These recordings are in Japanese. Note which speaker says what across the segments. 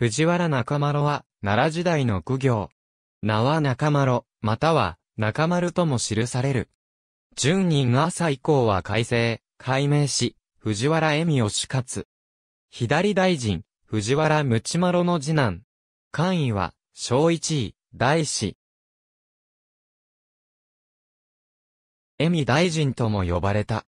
Speaker 1: 藤原中丸は、奈良時代の苦行。名は中丸、または、中丸とも記される。順人朝以降は改正、改名し、藤原恵美を死活。左大臣、藤原ムチマの次男。官位は、小一位、大師。恵美大臣とも呼ばれた。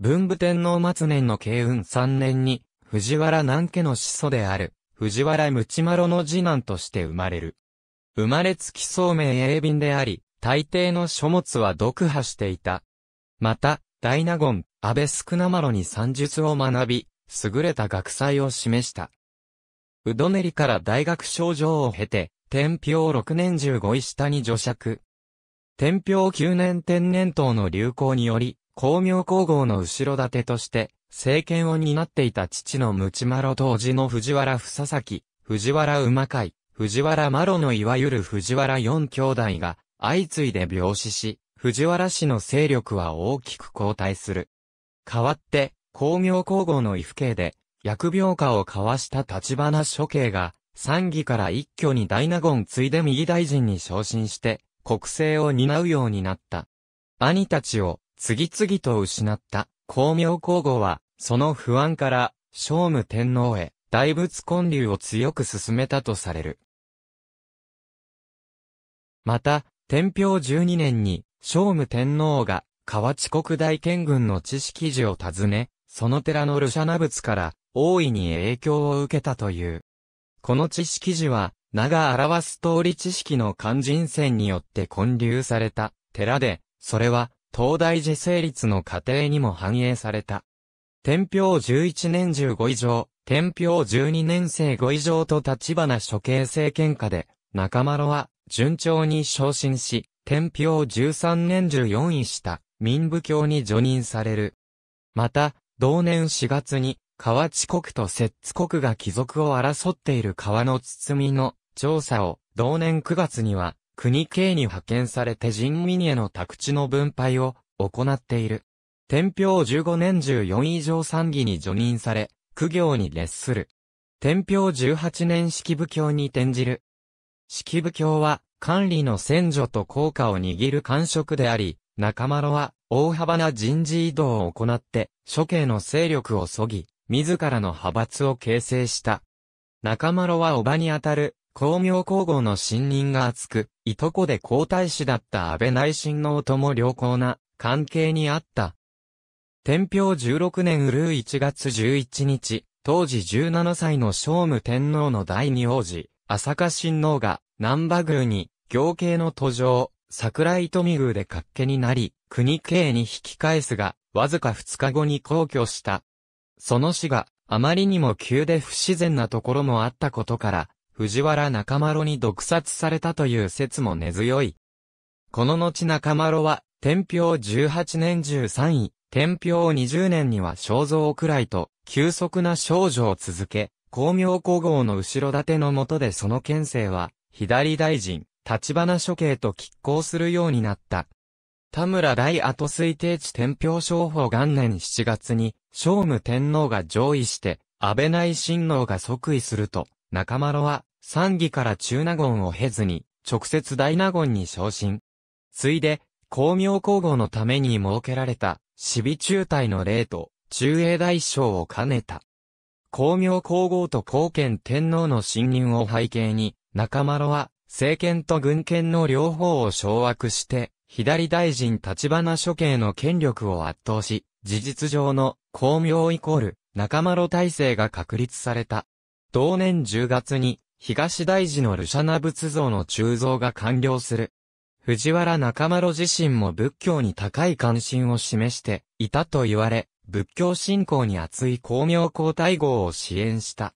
Speaker 1: 文武天皇末年の慶運3年に、藤原南家の始祖である、藤原鞭丸の次男として生まれる。生まれつき聡明鋭敏であり、大抵の書物は読破していた。また、大納言、安倍少なまろに算術を学び、優れた学才を示した。うどねりから大学賞状を経て、天平6年15位下に除釈。天平9年天然痘の流行により、光明皇后の後ろ盾として、政権を担っていた父のムチマロ当時の藤原房崎、藤原馬会、藤原マロのいわゆる藤原四兄弟が相次いで病死し、藤原氏の勢力は大きく後退する。代わって、工業工后の異府兄で、薬病家を交わした立花処刑が、三義から一挙に大納言ついで右大臣に昇進して、国政を担うようになった。兄たちを次々と失った光明皇后はその不安から、聖武天皇へ、大仏建立を強く進めたとされる。また、天平12年に、聖武天皇が、河内国大県軍の知識寺を訪ね、その寺のルシャナ仏から、大いに影響を受けたという。この知識寺は、名が表す通り知識の肝心線によって建立された寺で、それは、東大寺成立の過程にも反映された。天平11年15以上、天平12年生5以上と立花処刑政権下で、中丸は順調に昇進し、天平13年14位した民部教に除任される。また、同年4月に、河内国と摂津国が貴族を争っている川の包みの調査を、同年9月には、国系に派遣されて人民への宅地の分配を行っている。天平15年14以上参議に除任され、苦行に列する。天平18年式部教に転じる。式部教は、管理の先女と効果を握る官職であり、中丸は、大幅な人事異動を行って、諸家の勢力をそぎ、自らの派閥を形成した。中丸は叔母にあたる、光明皇后の信任が厚く、いとこで皇太子だった安倍内親王とも良好な関係にあった天平16年うるう1月11日、当時17歳の聖武天皇の第二王子、朝香親王が、南波宮に、行刑の途上、桜井富宮で活気になり、国刑に引き返すが、わずか2日後に皇居した。その死が、あまりにも急で不自然なところもあったことから、藤原中丸に毒殺されたという説も根強い。この後中丸は、天平18年13位、天平20年には肖像くらいと、急速な少女を続け、光明皇后の後ろ盾の下でその県政は、左大臣、立花処刑と拮抗するようになった。田村大後推定地天平商法元年7月に、聖武天皇が上位して、安倍内親王が即位すると、中丸は、三義から中納言を経ずに、直接大納言に昇進。ついで、光明皇后のために設けられた、死備中隊の礼と、中英大将を兼ねた。光明皇后と皇権天皇の信任を背景に、中丸は、政権と軍権の両方を掌握して、左大臣立花諸刑の権力を圧倒し、事実上の光明イコール中丸体制が確立された。同年10月に東大寺のルシャナ仏像の鋳造が完了する。藤原中丸自身も仏教に高い関心を示していたと言われ、仏教信仰に厚い光明皇太后を支援した。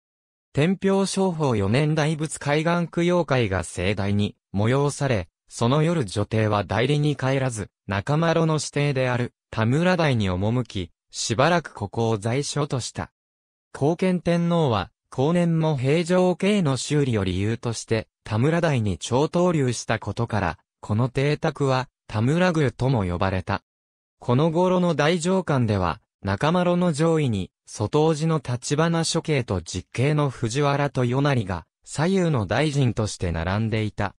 Speaker 1: 天平商法4年大仏海岸供養会が盛大に催され、その夜女帝は代理に帰らず、中丸の指定である田村台に赴き、しばらくここを在所とした。後見天皇は、後年も平城慶の修理を理由として、田村台に超投流したことから、この邸宅は、田村宮とも呼ばれた。この頃の大上官では、中丸の上位に、外王子の立花処刑と実刑の藤原と成が、左右の大臣として並んでいた。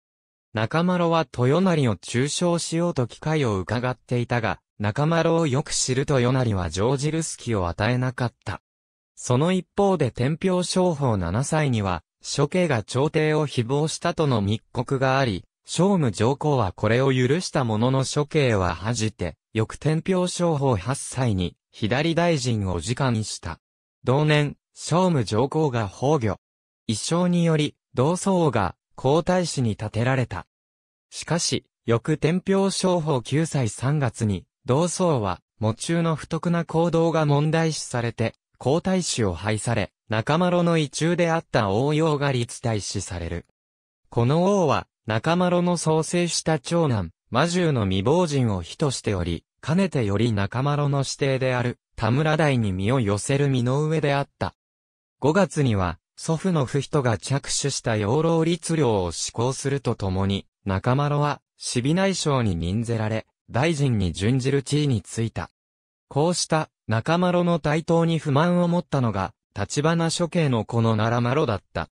Speaker 1: 中丸は豊成を中傷しようと機会を伺っていたが、中丸をよく知ると与成は上じる隙を与えなかった。その一方で天平商法7歳には、処刑が朝廷を誹謗したとの密告があり、聖武上皇はこれを許したものの処刑は恥じて、翌天平商法8歳に、左大臣を時間した。同年、聖武上皇が崩御。一生により、同宗が皇太子に建てられた。しかし、翌天平商法9歳3月に、同僧は、喪中の不徳な行動が問題視されて、皇太子を廃され、間丸の意中であった王陽が立大使される。この王は、中丸の創生した長男、魔獣の未亡人を人としており、かねてより中丸の指定である、田村大に身を寄せる身の上であった。5月には、祖父の不人が着手した養老律令を施行するとともに、中丸は、びな内省に任ぜられ、大臣に準じる地位についた。こうした中丸の台頭に不満を持ったのが、立花処刑のこの奈良丸だった。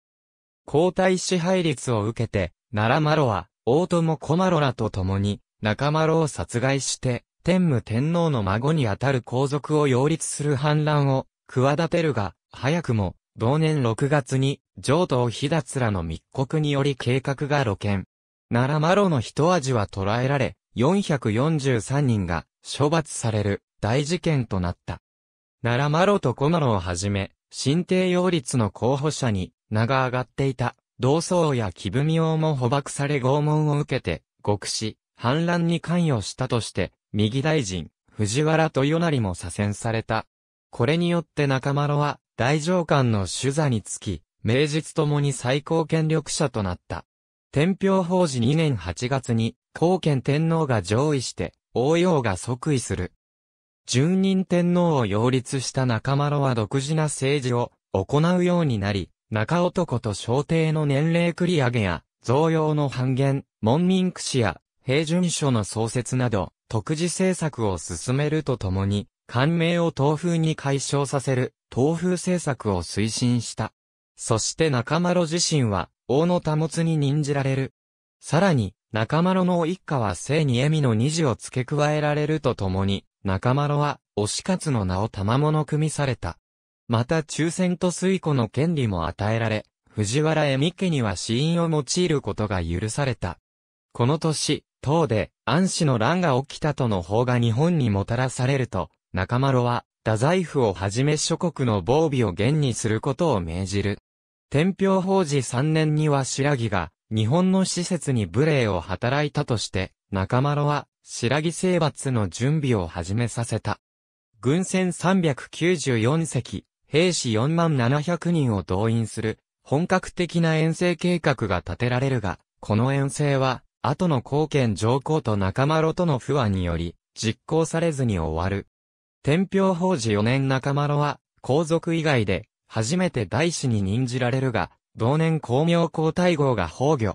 Speaker 1: 皇太支配率を受けて、奈良マロは、大友小マロらと共に、中マロを殺害して、天武天皇の孫にあたる皇族を擁立する反乱を、企てるが、早くも、同年6月に、上東日立らの密告により計画が露見。奈良マロの一味は捕らえられ、443人が処罰される大事件となった。奈良マロと小マロをはじめ、新帝擁立の候補者に名が上がっていた。同僧や木文王も捕獲され拷問を受けて、獄死、反乱に関与したとして、右大臣、藤原豊成も左遷された。これによって中丸は、大上官の主座につき、名実ともに最高権力者となった。天平法事2年8月に、高賢天皇が上位して、王陽が即位する。順任天皇を擁立した中丸は独自な政治を行うようになり、中男と小帝の年齢繰り上げや、増用の半減、門民駆使や、平準書の創設など、特自政策を進めるとともに、官名を東風に解消させる、東風政策を推進した。そして中丸自身は、王の保に任じられる。さらに、中丸の一家は聖に恵美の二字を付け加えられるとともに、中丸は、推し活の名を賜組みされた。また抽選と水庫の権利も与えられ、藤原恵美家には死因を用いることが許された。この年、唐で安氏の乱が起きたとの法が日本にもたらされると、中丸は、太宰府をはじめ諸国の防備を厳にすることを命じる。天平法事3年には白木が、日本の施設に無礼を働いたとして、中丸は、白木征伐の準備を始めさせた。軍船394隻、兵士4万700人を動員する、本格的な遠征計画が立てられるが、この遠征は、後の後見上皇と中丸との不和により、実行されずに終わる。天平法事4年中丸は、皇族以外で、初めて大使に任じられるが、同年光明皇太后が崩御。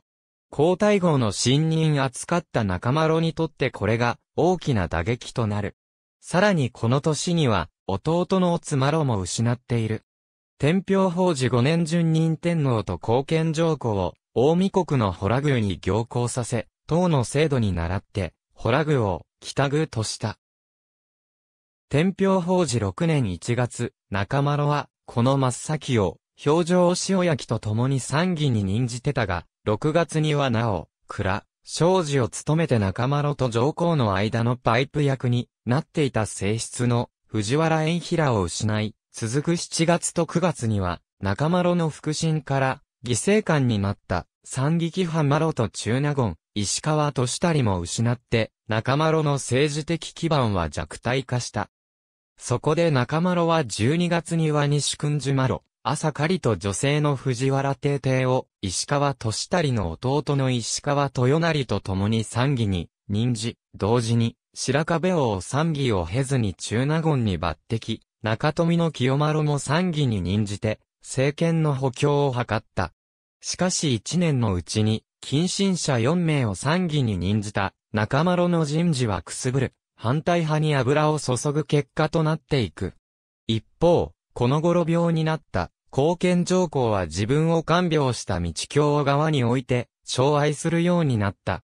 Speaker 1: 皇太后の信任扱った中丸にとってこれが大きな打撃となる。さらにこの年には弟の妻ツロも失っている。天平法治5年順任天皇と後見上皇を、大見国のホラ宮に行幸させ、党の制度に倣って、ホラ宮を、北宮とした。天平法治6年1月、中丸は、この真っ先を、表情塩焼きと共に参議に任じてたが、6月にはなお、倉、庄司を務めて中丸と上皇の間のパイプ役になっていた性質の藤原円平を失い、続く7月と9月には、中丸の腹心から、犠牲官になった、三撃派マロと中納言、石川としりも失って、中丸の政治的基盤は弱体化した。そこで中丸は12月には西君寺マロ、朝狩りと女性の藤原帝帝を、石川としりの弟の石川豊成と共に三義に、任じ、同時に、白壁王三義を経ずに中納言に抜擢、中富の清丸も三義に任じて、政権の補強を図った。しかし一年のうちに、近親者4名を三義に任じた、中丸の人事はくすぶる、反対派に油を注ぐ結果となっていく。一方、この頃病になった、貢献上皇は自分を看病した道教を側に置いて、障愛するようになった。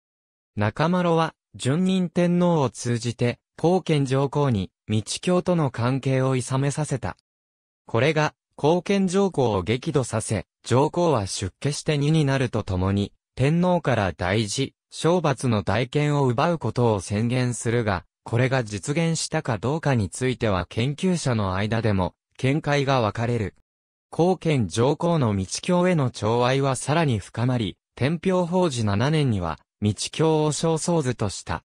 Speaker 1: 中丸は、順任天皇を通じて、高賢上皇に、道教との関係をいさめさせた。これが、高賢上皇を激怒させ、上皇は出家して2になるとともに、天皇から大事、懲罰の大権を奪うことを宣言するが、これが実現したかどうかについては研究者の間でも、見解が分かれる。高賢上皇の道教への寵愛はさらに深まり、天平法治7年には、道教を焦燥図とした。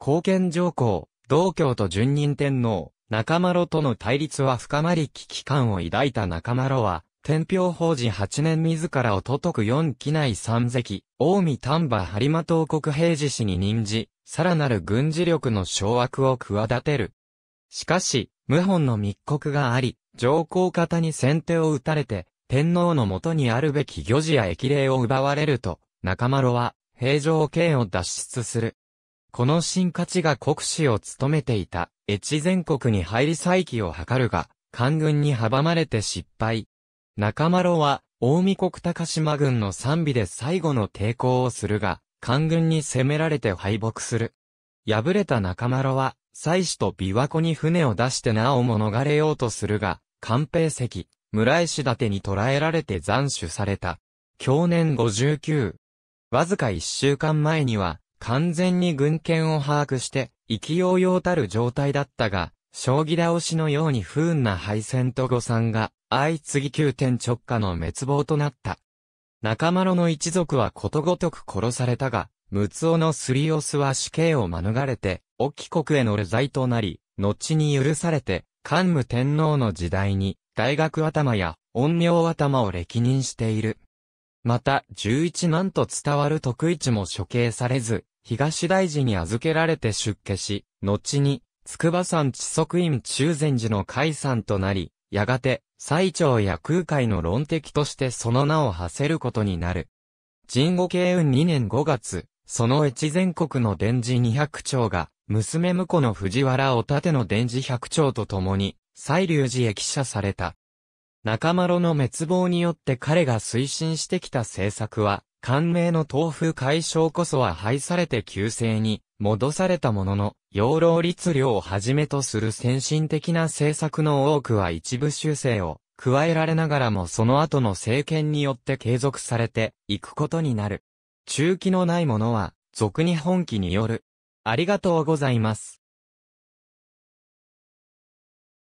Speaker 1: 貢献上皇、道教と順任天皇、中丸との対立は深まり危機感を抱いた中丸は、天平法寺八年自らを都督四機内三関、近江丹波播磨東国平治氏に任じ、さらなる軍事力の掌握を企てる。しかし、謀反の密告があり、上皇方に先手を打たれて、天皇のもとにあるべき御事や駅令を奪われると、中丸は平城剣を脱出する。この新価値が国司を務めていた、越前国に入り再起を図るが、官軍に阻まれて失敗。中丸は、大見国高島軍の賛美で最後の抵抗をするが、官軍に攻められて敗北する。敗れた中丸は、妻子と琵琶湖に船を出してなおも逃れようとするが、官兵石、村石立に捕らえられて斬首された。去年59、わずか一週間前には、完全に軍権を把握して、勢いを々たる状態だったが、将棋倒しのように不運な敗戦と誤算が、相次ぎ急転直下の滅亡となった。中丸の一族はことごとく殺されたが、六尾のスリオスは死刑を免れて、沖国への流罪となり、後に許されて、桓武天皇の時代に、大学頭や、恩苗頭を歴任している。また、十一万と伝わる徳一も処刑されず、東大寺に預けられて出家し、後に、筑波山地足院中禅寺の解散となり、やがて、最長や空海の論的としてその名を馳せることになる。神後慶運2年5月、その越全国の伝寺200丁が、娘婿の藤原おたの伝寺100丁と共に、西流寺へ記者された。中丸の滅亡によって彼が推進してきた政策は、官名の東風解消こそは廃されて旧制に戻されたものの、養老律令をはじめとする先進的な政策の多くは一部修正を加えられながらもその後の政権によって継続されていくことになる。中期のないものは、俗に本気による。ありがとうございます。